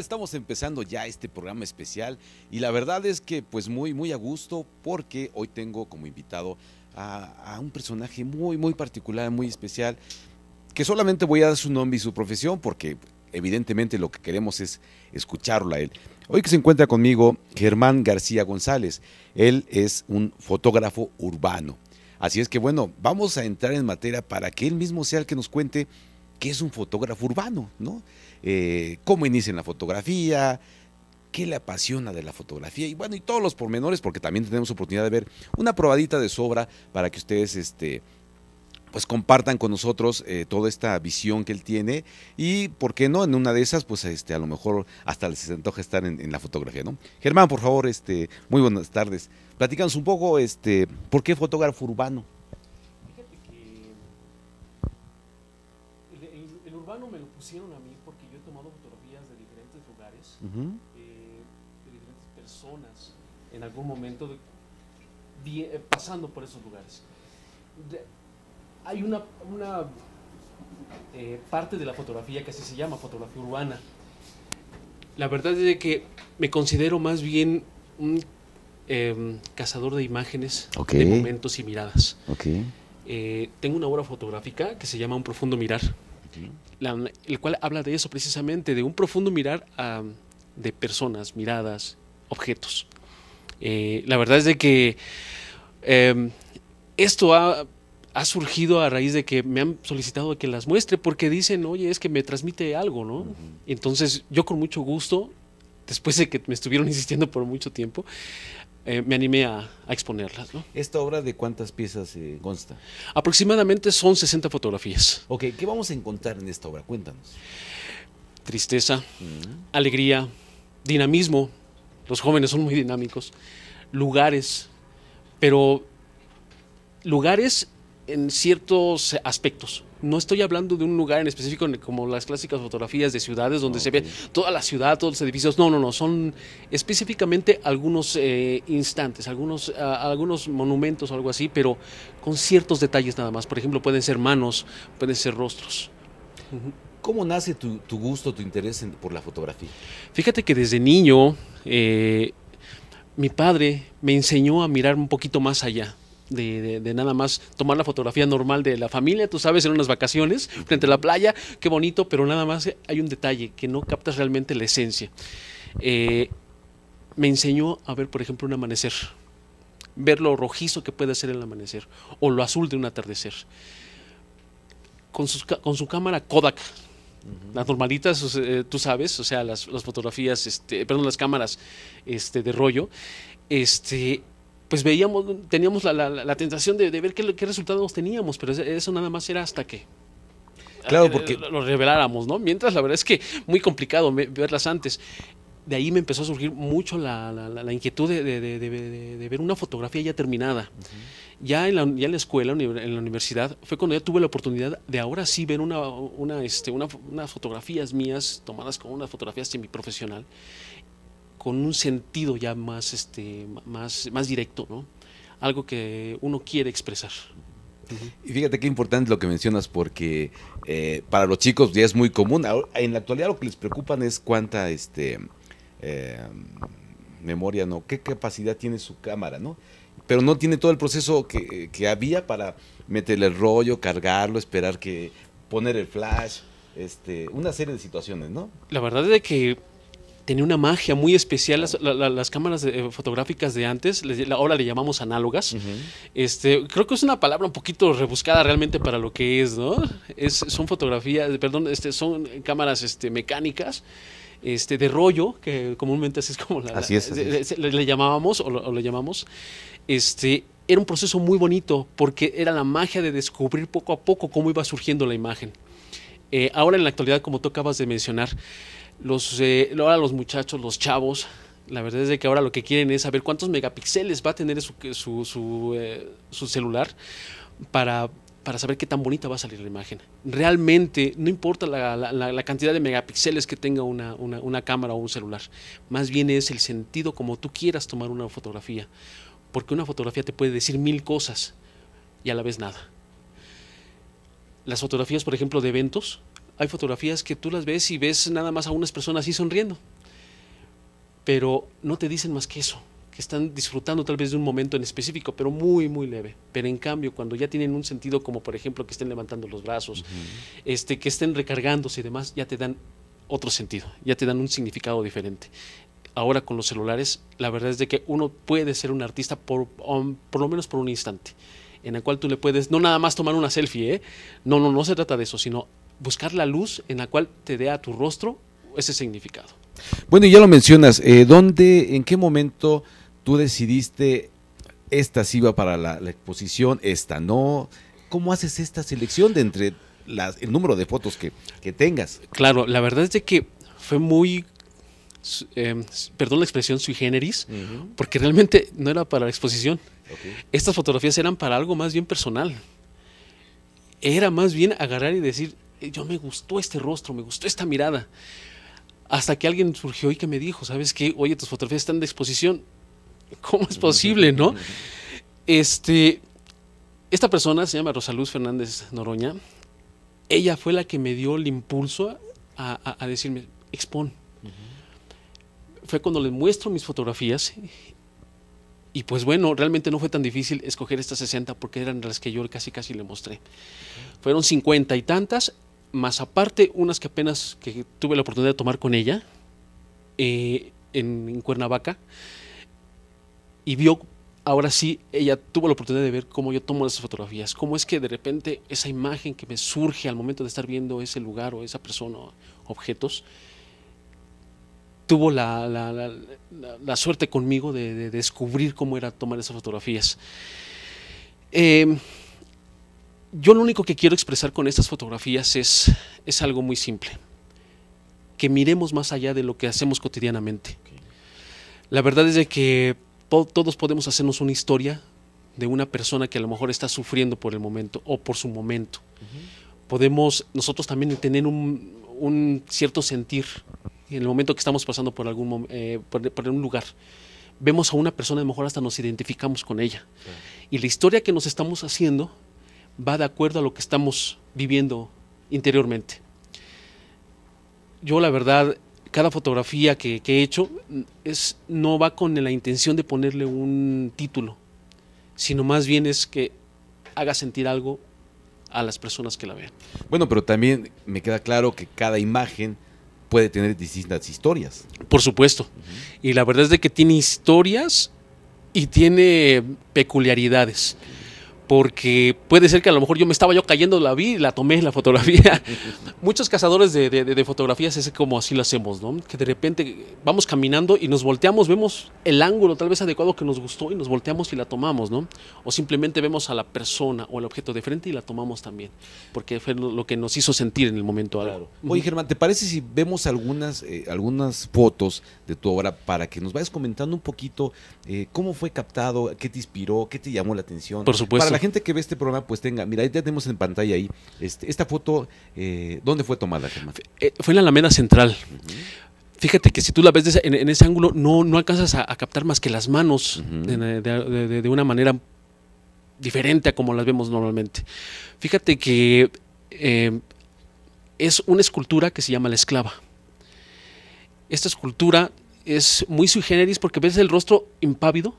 Estamos empezando ya este programa especial y la verdad es que pues muy muy a gusto porque hoy tengo como invitado a, un personaje muy muy particular, muy especial, que solamente voy a dar su nombre y su profesión porque evidentemente lo que queremos es escucharlo a él. Hoy que se encuentra conmigo Germán García González, él es un fotógrafo urbano. Así es que bueno, vamos a entrar en materia para que él mismo sea el que nos cuente qué es un fotógrafo urbano, ¿no? eh, cómo en la fotografía, qué le apasiona de la fotografía y bueno, y todos los pormenores, porque también tenemos oportunidad de ver una probadita de sobra para que ustedes este, pues compartan con nosotros eh, toda esta visión que él tiene y, ¿por qué no? En una de esas, pues este, a lo mejor hasta les antoja estar en, la fotografía, ¿no? Germán, por favor, este, muy buenas tardes. Platícanos un poco, este, ¿por qué fotógrafo urbano? Eh, de diferentes personas en algún momento eh, pasando por esos lugares. hay una, eh, parte de la fotografía que así se llama, fotografía urbana. La verdad es de que me considero más bien un em, cazador de imágenes, de momentos y miradas. tengo una obra fotográfica que se llama Un profundo mirar el cual habla de eso precisamente, de un profundo mirar de personas, miradas, objetos. Eh, la verdad es de que em, esto ha, surgido a raíz de que me han solicitado que las muestre porque dicen, oye, es que me transmite algo, ¿no? Entonces yo con mucho gusto, después de que me estuvieron insistiendo por mucho tiempo, eh, me animé a, exponerlas. ¿Esta obra de cuántas piezas eh, consta? Aproximadamente son 60 fotografías. Ok, ¿qué vamos a encontrar en esta obra? Cuéntanos. Tristeza, alegría, dinamismo, los jóvenes son muy dinámicos, lugares, pero lugares en ciertos aspectos. No estoy hablando de un lugar en específico como las clásicas fotografías de ciudades donde se ve toda la ciudad, todos los edificios. No, no, no. Son específicamente algunos eh, instantes, algunos, ah, algunos monumentos o algo así, pero con ciertos detalles nada más. Por ejemplo, pueden ser manos, pueden ser rostros. ¿Cómo nace tu, gusto, tu interés por la fotografía? Fíjate que desde niño eh, mi padre me enseñó a mirar un poquito más allá de, nada más tomar la fotografía normal de la familia, tú sabes, en unas vacaciones, frente a la playa, qué bonito, pero nada más hay un detalle que no captas realmente la esencia. Eh, me enseñó a ver, por ejemplo, un amanecer, ver lo rojizo que puede ser el amanecer, o lo azul de un atardecer. Con, con su cámara Kodak, las normalitas, eh, tú sabes, o sea, las, fotografías, este, perdón, las cámaras este, de rollo, este, pues veíamos, teníamos la, la, tentación de, de ver qué, qué, resultados teníamos, pero eso nada más era hasta que... Claro, eh, porque... Lo reveláramos, ¿no? Mientras la verdad es que muy complicado verlas antes de ahí me empezó a surgir mucho la, la, inquietud de, de, de, de, ver una fotografía ya terminada. ya, en la, ya en la escuela, en la universidad, fue cuando ya tuve la oportunidad de ahora sí ver una, una, este, una, unas fotografías mías tomadas con una fotografías semiprofesional con un sentido ya más, este, más, más directo, ¿no? Algo que uno quiere expresar. Y fíjate qué importante lo que mencionas, porque eh, para los chicos ya es muy común. en la actualidad lo que les preocupa es cuánta este, em, memoria, ¿no? ¿Qué capacidad tiene su cámara, ¿no? Pero no tiene todo el proceso que, había para meterle el rollo, cargarlo, esperar que poner el flash, este, una serie de situaciones, ¿no? La verdad es que tenía una magia muy especial. Las, cámaras eh, fotográficas de antes, ahora le llamamos análogas. este, creo que es una palabra un poquito rebuscada realmente para lo que es, ¿no? Es, son fotografías, perdón, este, son cámaras este, mecánicas. Este, de rollo, que comúnmente así es como la, Le, llamábamos o lo, llamamos, este, era un proceso muy bonito porque era la magia de descubrir poco a poco cómo iba surgiendo la imagen. Eh, ahora en la actualidad, como tú acabas de mencionar, los, eh, ahora los muchachos, los chavos, la verdad es de que ahora lo que quieren es saber cuántos megapíxeles va a tener su, su, su, eh, celular para, saber qué tan bonita va a salir la imagen. Realmente no importa la, cantidad de megapíxeles que tenga una, una cámara o un celular, más bien es el sentido como tú quieras tomar una fotografía, porque una fotografía te puede decir mil cosas y a la vez nada. Las fotografías, por ejemplo, de eventos, hay fotografías que tú las ves y ves nada más a unas personas así sonriendo, pero no te dicen más que eso, que están disfrutando tal vez de un momento en específico, pero muy, muy leve. Pero en cambio, cuando ya tienen un sentido como por ejemplo que estén levantando los brazos, este, que estén recargándose y demás, ya te dan otro sentido, ya te dan un significado diferente. Ahora con los celulares, la verdad es de que uno puede ser un artista por, um, por lo menos por un instante en el cual tú le puedes, no nada más tomar una selfie, ¿eh? no, no, no se trata de eso, sino buscar la luz en la cual te dé a tu rostro ese significado. Bueno, y ya lo mencionas, eh, ¿dónde, en qué momento tú decidiste esta sí va para la, exposición, esta no? ¿Cómo haces esta selección de entre el número de fotos que, tengas? Claro, la verdad es de que fue muy, em, perdón la expresión sui generis, porque realmente no era para la exposición. Estas fotografías eran para algo más bien personal. Era más bien agarrar y decir, yo me gustó este rostro, me gustó esta mirada. Hasta que alguien surgió y que me dijo, ¿sabes qué? Oye, tus fotografías están de exposición. ¿Cómo es posible, no? Este, esta persona se llama Rosaluz Fernández Noroña. Ella fue la que me dio el impulso a, decirme, expon. Fue cuando les muestro mis fotografías y pues bueno, realmente no fue tan difícil escoger estas 60 porque eran las que yo casi casi le mostré. Fueron 50 y tantas más aparte unas que apenas que tuve la oportunidad de tomar con ella eh, en, Cuernavaca y vio ahora sí ella tuvo la oportunidad de ver cómo yo tomo esas fotografías cómo es que de repente esa imagen que me surge al momento de estar viendo ese lugar o esa persona o objetos tuvo la, suerte conmigo de, descubrir cómo era tomar esas fotografías eh, yo lo único que quiero expresar con estas fotografías es, es algo muy simple, que miremos más allá de lo que hacemos cotidianamente. La verdad es de que todos podemos hacernos una historia de una persona que a lo mejor está sufriendo por el momento o por su momento. Podemos nosotros también tener un, cierto sentir en el momento que estamos pasando por algún eh, por, un lugar vemos a una persona, a lo mejor hasta nos identificamos con ella. Y la historia que nos estamos haciendo va de acuerdo a lo que estamos viviendo interiormente. Yo la verdad, cada fotografía que, he hecho es, no va con la intención de ponerle un título, sino más bien es que haga sentir algo a las personas que la vean. Bueno, pero también me queda claro que cada imagen puede tener distintas historias. Por supuesto. Y la verdad es de que tiene historias y tiene peculiaridades porque puede ser que a lo mejor yo me estaba yo cayendo, la vi, la tomé, la fotografía. Muchos cazadores de, fotografías es como así lo hacemos, ¿no? Que de repente vamos caminando y nos volteamos, vemos el ángulo tal vez adecuado que nos gustó y nos volteamos y la tomamos, ¿no? O simplemente vemos a la persona o al objeto de frente y la tomamos también, porque fue lo que nos hizo sentir en el momento dado. Oye, Germán, ¿te parece si vemos algunas, eh, algunas fotos de tu obra para que nos vayas comentando un poquito eh, cómo fue captado, qué te inspiró, qué te llamó la atención? Por supuesto gente que ve este programa, pues tenga, mira, ya tenemos en pantalla ahí, este, esta foto, eh, ¿dónde fue tomada, eh, fue en la Alameda Central. fíjate que si tú la ves en, ese ángulo, no, no alcanzas a, captar más que las manos de, una manera diferente a como las vemos normalmente. Fíjate que eh, es una escultura que se llama la esclava. Esta escultura es muy sui generis porque ves el rostro impávido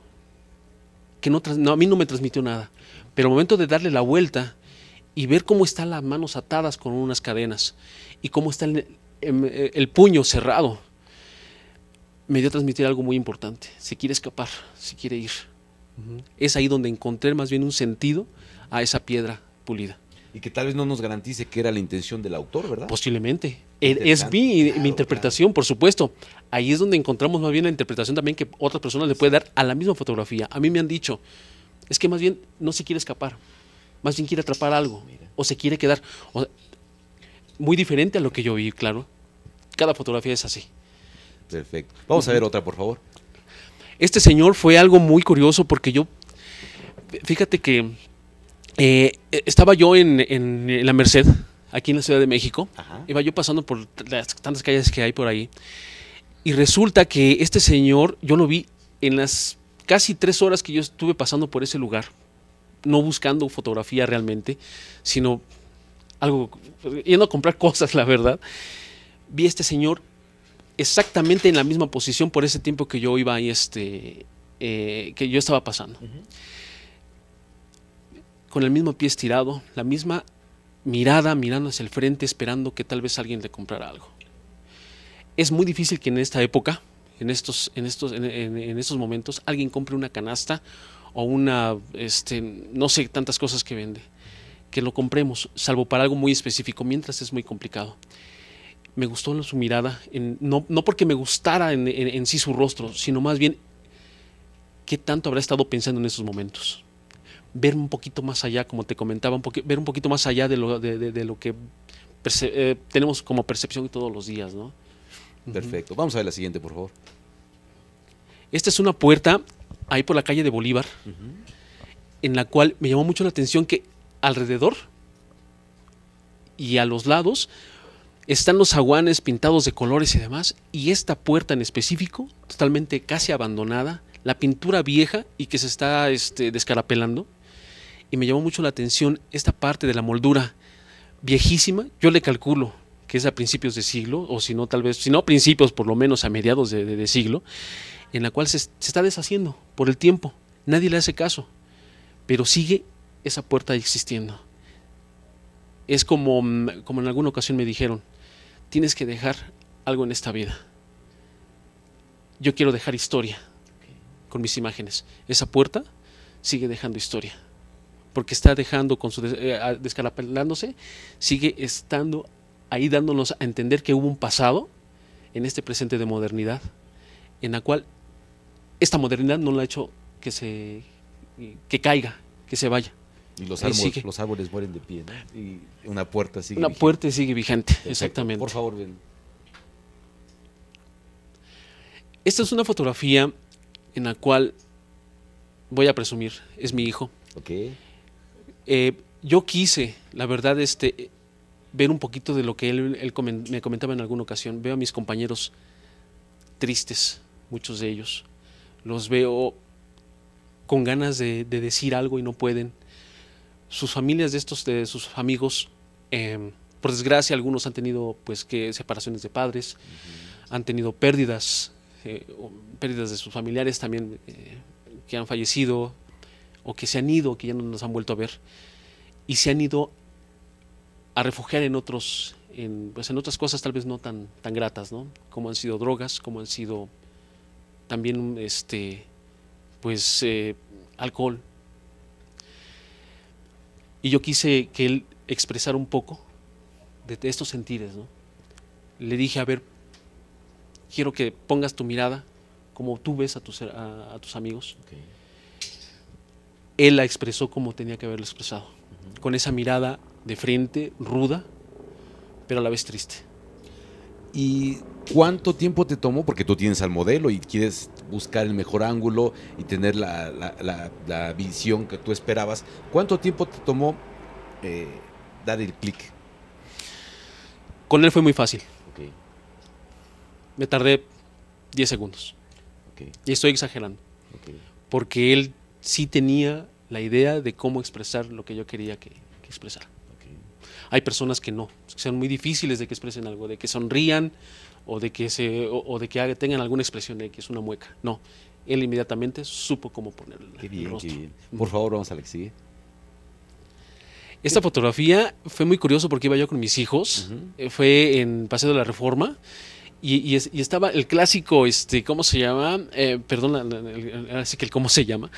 que no a mí no me transmitió nada. Pero al momento de darle la vuelta y ver cómo están las manos atadas con unas cadenas y cómo está el, em, eh, puño cerrado, me dio a transmitir algo muy importante. Si quiere escapar, si quiere ir. Es ahí donde encontré más bien un sentido a esa piedra pulida. Y que tal vez no nos garantice que era la intención del autor, ¿verdad? Posiblemente. E, es mi, interpretación, por supuesto. Ahí es donde encontramos más bien la interpretación también que otras personas le pueden dar a la misma fotografía. A mí me han dicho, es que más bien no se quiere escapar, más bien quiere atrapar algo o se quiere quedar. muy diferente a lo que yo vi, claro. Cada fotografía es así. Perfecto. Vamos a ver otra, por favor. Este señor fue algo muy curioso porque yo, fíjate que eh, estaba yo en, la Merced, aquí en la Ciudad de México, iba yo pasando por las tantas calles que hay por ahí, y resulta que este señor, yo lo vi en las casi tres horas que yo estuve pasando por ese lugar, no buscando fotografía realmente, sino algo, yendo a comprar cosas, la verdad, vi a este señor exactamente en la misma posición por ese tiempo que yo iba ahí, este, eh, que yo estaba pasando. Con el mismo pie estirado, la misma mirada, mirando hacia el frente, esperando que tal vez alguien le comprara algo. Es muy difícil que en esta época en estos, en estos, en, estos momentos alguien compre una canasta o una, este, no sé, tantas cosas que vende, que lo compremos, salvo para algo muy específico, mientras es muy complicado. Me gustó su mirada, no, no, porque me gustara en, sí su rostro, sino más bien qué tanto habrá estado pensando en esos momentos. Ver un poquito más allá, como te comentaba, ver un poquito más allá de lo, de, lo que eh, tenemos como percepción todos los días, ¿no? Perfecto. Vamos a ver la siguiente, por favor. Esta es una puerta ahí por la calle de Bolívar, en la cual me llamó mucho la atención que alrededor y a los lados están los aguanes pintados de colores y demás, y esta puerta en específico, totalmente casi abandonada, la pintura vieja y que se está este, descarapelando, y me llamó mucho la atención esta parte de la moldura viejísima, yo le calculo, que es a principios de siglo, o si no, tal vez, si no principios, por lo menos a mediados de, siglo, en la cual se, está deshaciendo por el tiempo. Nadie le hace caso, pero sigue esa puerta existiendo. Es como, mm, como en alguna ocasión me dijeron, tienes que dejar algo en esta vida. Yo quiero dejar historia con mis imágenes. Esa puerta sigue dejando historia, porque está dejando con su eh, descalapelándose, sigue estando ahí dándonos a entender que hubo un pasado en este presente de modernidad, en la cual esta modernidad no la ha hecho que se que caiga, que se vaya. Y los, árboles, los mueren de pie, Y una puerta sigue Una puerta sigue vigente, exactamente. Por favor, ven. Esta es una fotografía en la cual voy a presumir, es mi hijo. Ok. Eh, yo quise, la verdad, este, ver un poquito de lo que él, me comentaba en alguna ocasión. Veo a mis compañeros tristes, muchos de ellos. Los veo con ganas de, decir algo y no pueden. Sus familias de estos, de sus amigos, em, por desgracia algunos han tenido pues que separaciones de padres, han tenido pérdidas, eh, pérdidas de sus familiares también eh, que han fallecido o que se han ido, que ya no nos han vuelto a ver y se han ido a refugiar en otros, pues, otras cosas tal vez no tan, tan gratas, ¿no? Como han sido drogas, como han sido también este, pues eh, alcohol. Y yo quise que él expresara un poco de estos sentires, Le dije, a ver, quiero que pongas tu mirada como tú ves a tus, amigos. Él la expresó como tenía que haberlo expresado, con esa mirada de frente, ruda, pero a la vez triste. ¿Y cuánto tiempo te tomó? Porque tú tienes al modelo y quieres buscar el mejor ángulo y tener la, visión que tú esperabas. ¿Cuánto tiempo te tomó eh, dar el clic? Con él fue muy fácil. Me tardé 10 segundos. Y estoy exagerando. Porque él sí tenía la idea de cómo expresar lo que yo quería que, que expresara. Hay personas que no, que son muy difíciles de que expresen algo, de que sonrían o de que, se, o, de que tengan alguna expresión de que es una mueca. No, él inmediatamente supo cómo ponerle mm. Por favor, vamos a la Esta fotografía fue muy curioso porque iba yo con mis hijos, eh, fue en Paseo de la Reforma. Y, estaba el clásico, este, ¿cómo se llama? Eh, perdón, así que el cómo se llama.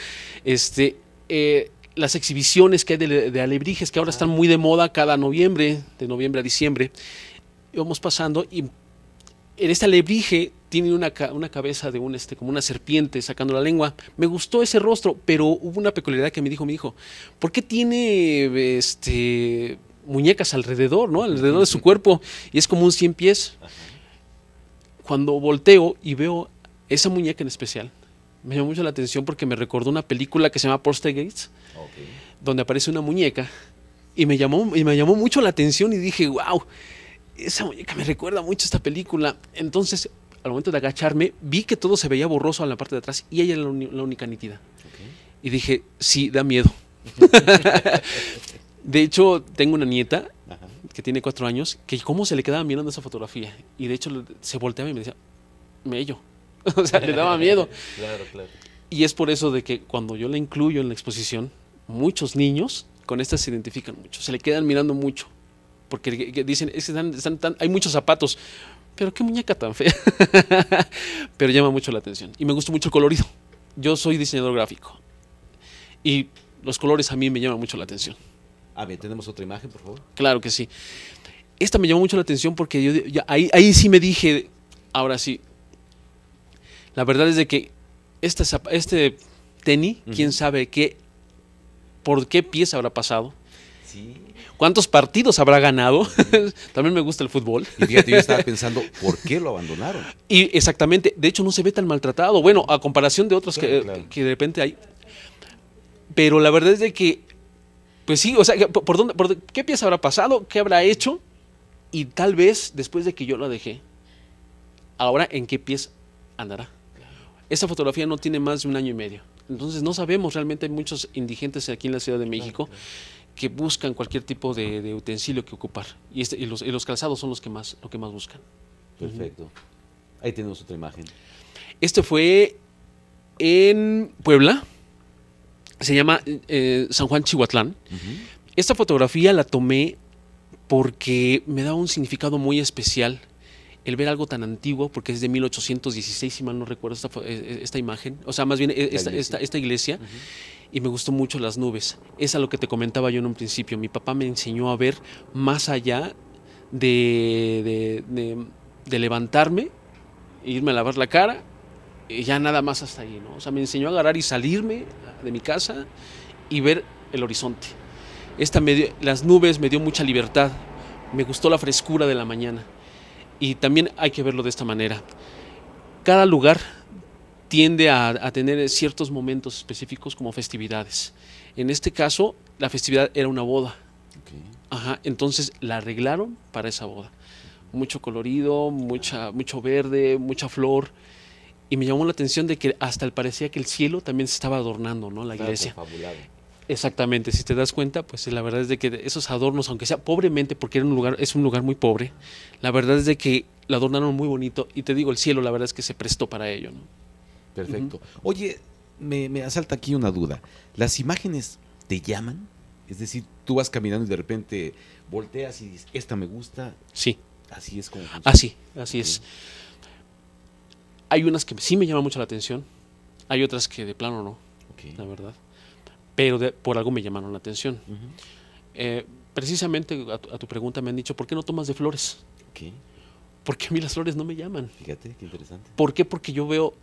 Este, eh, las exhibiciones que hay de, alebrijes, que ahora están muy de moda cada noviembre, de noviembre a diciembre. Vamos pasando y en este alebrije tiene una, cabeza de un, este, como una serpiente sacando la lengua. Me gustó ese rostro, pero hubo una peculiaridad que me dijo mi hijo, ¿por qué tiene este, muñecas alrededor, ¿no? alrededor de su cuerpo? Y es como un cien pies. Cuando volteo y veo esa muñeca en especial, me llamó mucho la atención porque me recordó una película que se llama Poste Gates, donde aparece una muñeca y me, llamó, y me llamó mucho la atención y dije, wow, esa muñeca me recuerda mucho a esta película. Entonces, al momento de agacharme, vi que todo se veía borroso en la parte de atrás y ella era la, única nítida. Y dije, sí, da miedo. de hecho, tengo una nieta que tiene cuatro años que cómo se le quedaba mirando esa fotografía. Y de hecho, se volteaba y me decía, mello. o sea, le daba miedo. claro, claro. Y es por eso de que cuando yo la incluyo en la exposición, muchos niños con esta se identifican mucho, se le quedan mirando mucho, porque dicen, es que están, están hay muchos zapatos, pero qué muñeca tan fea. pero llama mucho la atención. Y me gusta mucho el colorido. Yo soy diseñador gráfico. Y los colores a mí me llaman mucho la atención. a ver, tenemos otra imagen, por favor. Claro que sí. Esta me llamó mucho la atención porque yo, ahí, ahí sí me dije, ahora sí, la verdad es de que este, este tenis, quién sabe qué, por qué pies habrá pasado. ¿Cuántos partidos habrá ganado? También me gusta el fútbol. Y yo estaba pensando, ¿por qué lo abandonaron? Y exactamente, de hecho no se ve tan maltratado. Bueno, a comparación de otros eh, que, de repente hay. Pero la verdad es de que, pues sí, o sea, ¿por, dónde, qué pieza habrá pasado? ¿Qué habrá hecho? Y tal vez después de que yo lo dejé, ahora en qué pies andará. Esta fotografía no tiene más de un año y medio. Entonces no sabemos, realmente hay muchos indigentes aquí en la Ciudad de México que buscan cualquier tipo de, utensilio que ocupar. Este, y, los, calzados son los que más, lo que más buscan. Perfecto. Ahí tenemos otra imagen. Este fue en Puebla. Se llama eh, San Juan Chihuatlán. Esta fotografía la tomé porque me da un significado muy especial el ver algo tan antiguo, porque es de 1816, si mal no recuerdo e, e, esta, imagen, o sea, más bien e, esta, esta, iglesia, y me gustó mucho las nubes. Es a lo que te comentaba yo en un principio. Mi papá me enseñó a ver más allá de, de, levantarme, irme a lavar la cara, y ya nada más hasta ahí, ¿no? O sea, me enseñó a agarrar y salirme de mi casa y ver el horizonte. Esta las nubes me dio mucha libertad, me gustó la frescura de la mañana y también hay que verlo de esta manera. Cada lugar tiende a, tener ciertos momentos específicos como festividades. En este caso, la festividad era una boda. Ajá, entonces la arreglaron para esa boda. Mucho colorido, mucha, mucho verde, mucha flor. Y me llamó la atención de que hasta parecía que el cielo también se estaba adornando, ¿no? La iglesia. Exactamente, si te das cuenta, pues la verdad es de que esos adornos, aunque sea pobremente, porque era un lugar, es un lugar muy pobre, la verdad es de que lo adornaron muy bonito y te digo, el cielo la verdad es que se prestó para ello. ¿no? Perfecto. Oye, me, asalta aquí una duda. ¿Las imágenes te llaman? Es decir, tú vas caminando y de repente volteas y dices, esta me gusta. Sí. Así es como... Así, así es. Hay unas que sí me llaman mucho la atención, hay otras que de plano no, la verdad pero por algo me llamaron la atención. Eh, precisamente a tu, pregunta me han dicho, ¿por qué no tomas de flores? ¿Qué? Porque a mí las flores no me llaman. Fíjate, qué interesante. ¿Por qué? Porque yo veo,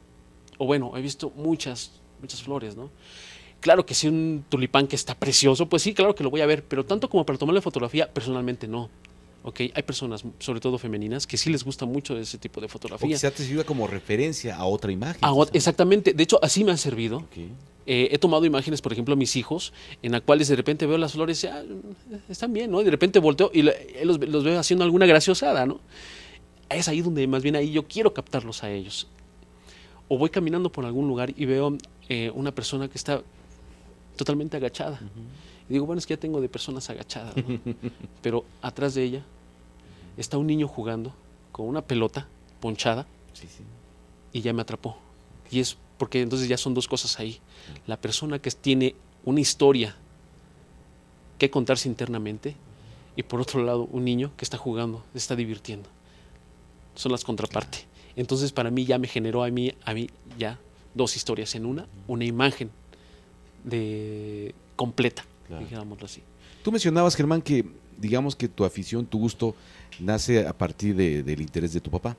o bueno, he visto muchas, muchas flores, ¿no? Claro que si un tulipán que está precioso, pues sí, claro que lo voy a ver, pero tanto como para tomarle fotografía, personalmente no. Ok, hay personas, sobre todo femeninas, que sí les gusta mucho ese tipo de fotografía. O se te como referencia a otra imagen. exactamente, de hecho así me ha servido. Eh, he tomado imágenes, por ejemplo, a mis hijos, en las cuales de repente veo las flores y ah, están bien, ¿no? Y de repente volteo y eh, los, veo haciendo alguna graciosada, ¿no? Es ahí donde más bien ahí yo quiero captarlos a ellos. O voy caminando por algún lugar y veo eh, una persona que está totalmente agachada. Y digo, bueno, es que ya tengo de personas agachadas, Pero atrás de ella está un niño jugando con una pelota ponchada y ya me atrapó. Y es porque entonces ya son dos cosas ahí. La persona que tiene una historia que contarse internamente y por otro lado un niño que está jugando, está divirtiendo. Son las contrapartes. Entonces para mí ya me generó a mí, a mí ya dos historias en una, una imagen de completa claro. así. Tú mencionabas, Germán, que digamos que tu afición, tu gusto, nace a partir del interés de tu papá.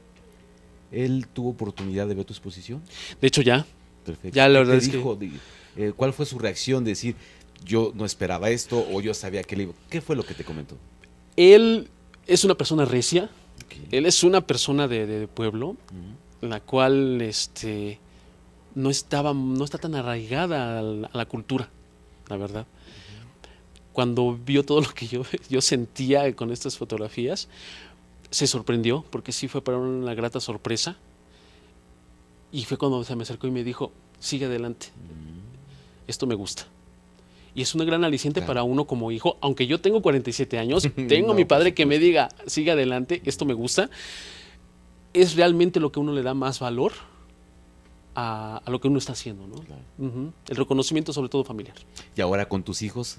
¿Él tuvo oportunidad de ver tu exposición? De hecho, ya. Perfecto. Ya la verdad dijo, eh, ¿Cuál fue su reacción decir, yo no esperaba esto o yo sabía que le iba? ¿Qué fue lo que te comentó? Él es una persona recia. Él es una persona de, pueblo, la cual este, no, estaba, no está tan arraigada a la cultura, la verdad cuando vio todo lo que yo, yo sentía con estas fotografías, se sorprendió, porque sí fue para una grata sorpresa. Y fue cuando se me acercó y me dijo, sigue adelante, mm. esto me gusta. Y es una gran aliciente para uno como hijo, aunque yo tengo 47 años, tengo a mi padre que me diga, sigue adelante, esto me gusta. Es realmente lo que uno le da más valor a, lo que uno está haciendo, ¿no? El reconocimiento sobre todo familiar. ¿Y ahora con tus hijos?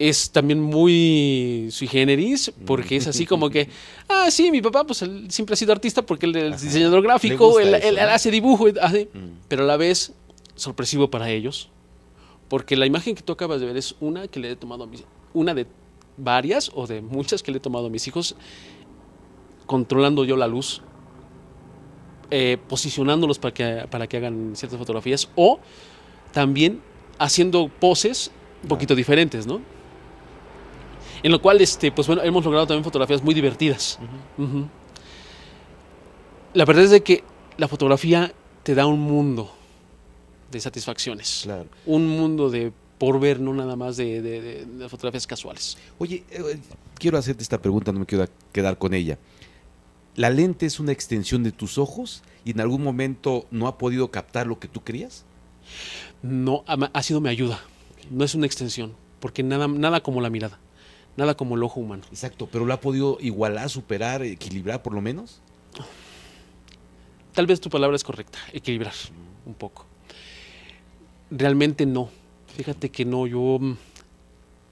es también muy sui generis, mm. porque es así como que, ah, sí, mi papá pues él siempre ha sido artista porque él es diseñador gráfico, él, hace dibujo, mm. pero a la vez sorpresivo para ellos, porque la imagen que tú acabas de ver es una que le he tomado a mis, una de varias o de muchas que le he tomado a mis hijos, controlando yo la luz, eh, posicionándolos para que, para que hagan ciertas fotografías o también haciendo poses un poquito diferentes, ¿no? en lo cual este, pues bueno, hemos logrado también fotografías muy divertidas. La verdad es de que la fotografía te da un mundo de satisfacciones, un mundo de por ver, no nada más de, fotografías casuales. Oye, eh, eh, quiero hacerte esta pregunta, no me quiero quedar con ella. ¿La lente es una extensión de tus ojos y en algún momento no ha podido captar lo que tú querías? No, ha, sido mi ayuda. No es una extensión, porque nada, nada como la mirada nada como el ojo humano. Exacto, pero lo ha podido igualar, superar, equilibrar por lo menos. Tal vez tu palabra es correcta, equilibrar un poco. Realmente no. Fíjate que no, yo mm,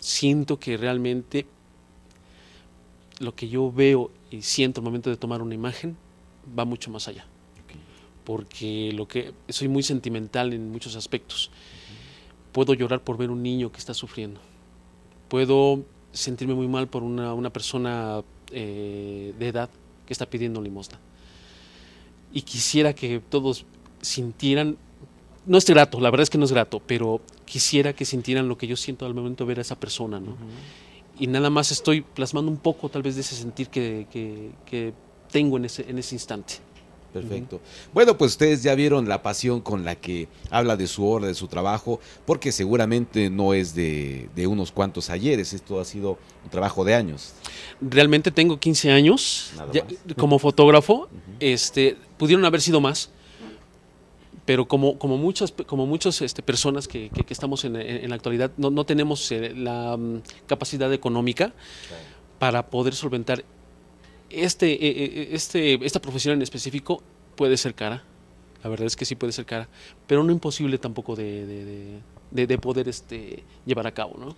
siento que realmente lo que yo veo y siento al momento de tomar una imagen va mucho más allá. Porque lo que soy muy sentimental en muchos aspectos. Puedo llorar por ver un niño que está sufriendo. Puedo sentirme muy mal por una, persona eh, de edad que está pidiendo limosna. Y quisiera que todos sintieran, no es grato, la verdad es que no es grato, pero quisiera que sintieran lo que yo siento al momento de ver a esa persona, Y nada más estoy plasmando un poco tal vez de ese sentir que, tengo en ese, en ese instante. Perfecto. Bueno, pues ustedes ya vieron la pasión con la que habla de su obra, de su trabajo, porque seguramente no es de, unos cuantos ayeres, esto ha sido un trabajo de años. Realmente tengo 15 años como fotógrafo, este, pudieron haber sido más, pero como, como muchas, como muchas este, personas que, estamos en, la actualidad, no, tenemos eh, la mm, capacidad económica para poder solventar este, eh, eh, eh, este, esta profesión en específico puede ser cara, la verdad es que sí puede ser cara, pero no imposible tampoco de, de, poder este, llevar a cabo, ¿no?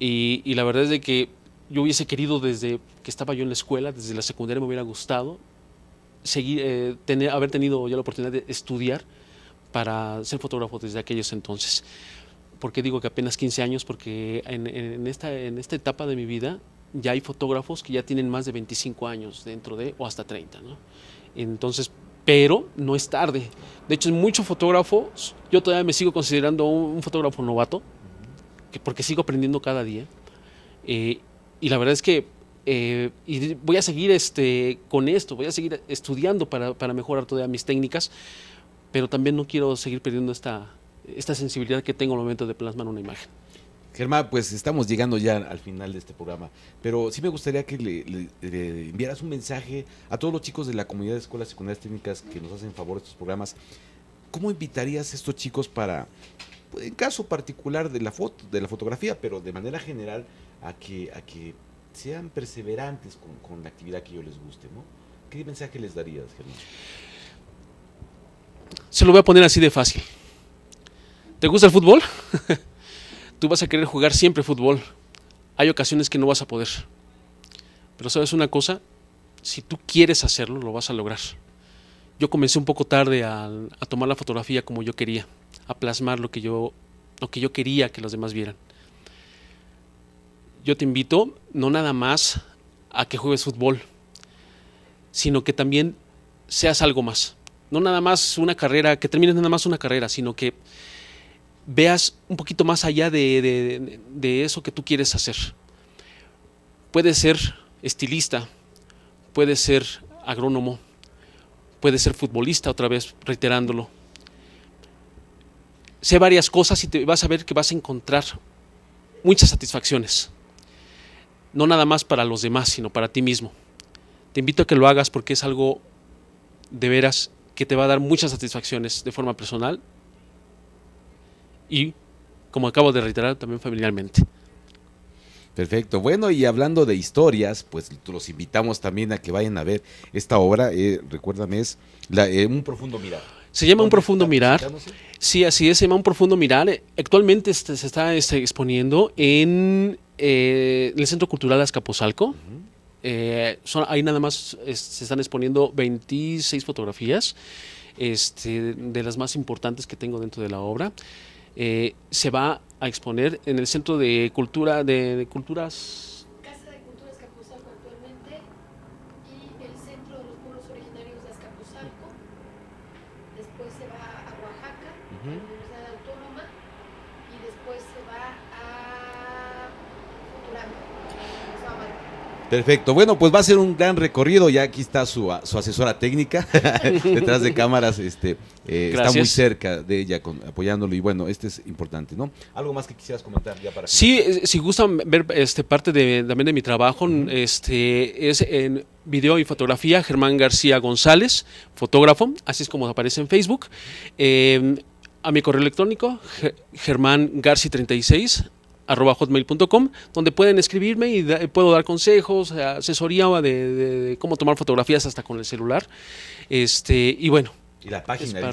Y, y, la verdad es de que yo hubiese querido desde que estaba yo en la escuela, desde la secundaria me hubiera gustado seguir, tener, haber tenido ya la oportunidad de estudiar para ser fotógrafo desde aquellos entonces. ¿Por qué digo que apenas 15 años? Porque en, esta, en esta etapa de mi vida ya hay fotógrafos que ya tienen más de 25 años dentro de, o hasta 30, ¿no? Entonces, pero no es tarde. De hecho, muchos fotógrafos, yo todavía me sigo considerando un, fotógrafo novato, que porque sigo aprendiendo cada día. Eh, y la verdad es que eh, voy a seguir este, con esto, voy a seguir estudiando para, para, mejorar todavía mis técnicas, pero también no quiero seguir perdiendo esta, esta sensibilidad que tengo al momento de plasmar una imagen. Germán, pues estamos llegando ya al final de este programa, pero sí me gustaría que le, enviaras un mensaje a todos los chicos de la comunidad de escuelas secundarias técnicas que nos hacen favor de estos programas. ¿Cómo invitarías a estos chicos para, pues, en caso particular de la foto, de la fotografía, pero de manera general, a que, a que sean perseverantes con, la actividad que yo les guste, ¿no? ¿Qué mensaje les darías, Germán? Se lo voy a poner así de fácil. ¿Te gusta el fútbol? tú vas a querer jugar siempre fútbol. Hay ocasiones que no vas a poder. Pero sabes una cosa, si tú quieres hacerlo, lo vas a lograr. Yo comencé un poco tarde a, tomar la fotografía como yo quería, a plasmar lo que yo, lo que yo quería que los demás vieran. Yo te invito no nada más a que juegues fútbol, sino que también seas algo más. No nada más una carrera, que termines nada más una carrera, sino que veas un poquito más allá de, eso que tú quieres hacer. puede ser estilista, puede ser agrónomo, puede ser futbolista, otra vez reiterándolo. Sé varias cosas y te vas a ver que vas a encontrar muchas satisfacciones. No nada más para los demás, sino para ti mismo. Te invito a que lo hagas porque es algo de veras que te va a dar muchas satisfacciones de forma personal y, como acabo de reiterar, también familiarmente. Perfecto. Bueno, y hablando de historias, pues los invitamos también a que vayan a ver esta obra. Eh, recuérdame, es la, eh, Un Profundo Mirar. Se llama Un Profundo Mirar. Sí, así es, se llama Un Profundo Mirar. Actualmente este, se está este, exponiendo eh, en el Centro Cultural Azcapotzalco. Eh, ahí nada más se están exponiendo 26 fotografías, este, de las más importantes que tengo dentro de la obra. Eh, se va a exponer en el Centro de Cultura de Culturas Perfecto. Bueno, pues va a ser un gran recorrido. Ya aquí está su, asesora técnica detrás de cámaras. Este eh, está muy cerca de ella con, apoyándolo y bueno, este es importante, ¿no? Algo más que quisieras comentar ya para. Sí, eh, si gustan ver este, parte también de mi trabajo, este es en video y fotografía Germán García González, fotógrafo. Así es como aparece en Facebook. Eh, a mi correo electrónico Germán García 36 hotmail.com, donde pueden escribirme y puedo dar consejos, eh, asesoría de, cómo tomar fotografías hasta con el celular. Este, y bueno. la página.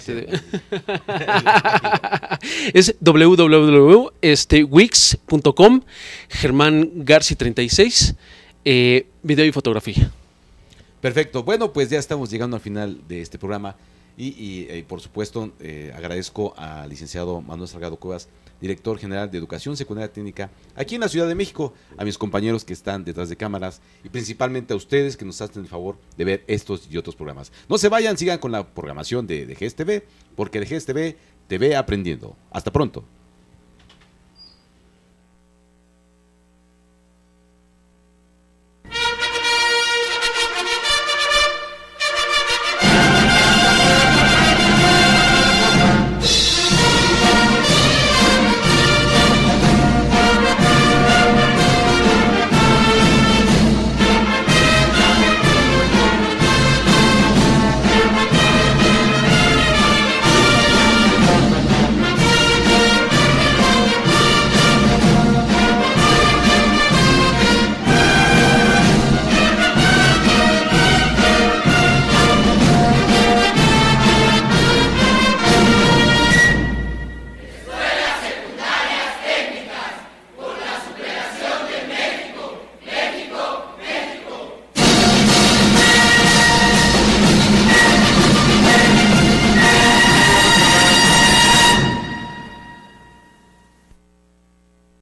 Es, www este Germán Garci 36, eh, video y fotografía. Perfecto. Bueno, pues ya estamos llegando al final de este programa. Y, eh, por supuesto, agradezco al licenciado Manuel Salgado Cuevas director general de Educación Secundaria Técnica, aquí en la Ciudad de México, a mis compañeros que están detrás de cámaras y principalmente a ustedes que nos hacen el favor de ver estos y otros programas. No se vayan, sigan con la programación de, de GSTV, porque de GSTV te ve aprendiendo. Hasta pronto.